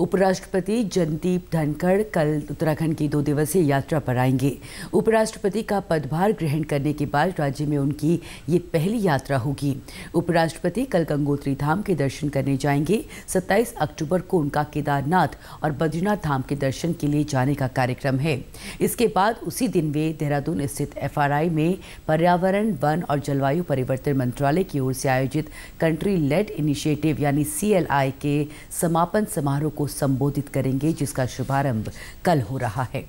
उपराष्ट्रपति जनदीप धनखड़ कल उत्तराखंड की दो दिवसीय यात्रा पर आएंगे उपराष्ट्रपति का पदभार ग्रहण करने के बाद राज्य में उनकी ये पहली यात्रा होगी उपराष्ट्रपति कल गंगोत्री धाम के दर्शन करने जाएंगे 27 अक्टूबर को उनका केदारनाथ और बद्रीनाथ धाम के दर्शन के लिए जाने का कार्यक्रम है इसके बाद उसी दिन वे देहरादून स्थित एफ में पर्यावरण वन और जलवायु परिवर्तन मंत्रालय की ओर से आयोजित कंट्री लेड इनिशिएटिव यानी सी के समापन समारोह को को संबोधित करेंगे जिसका शुभारंभ कल हो रहा है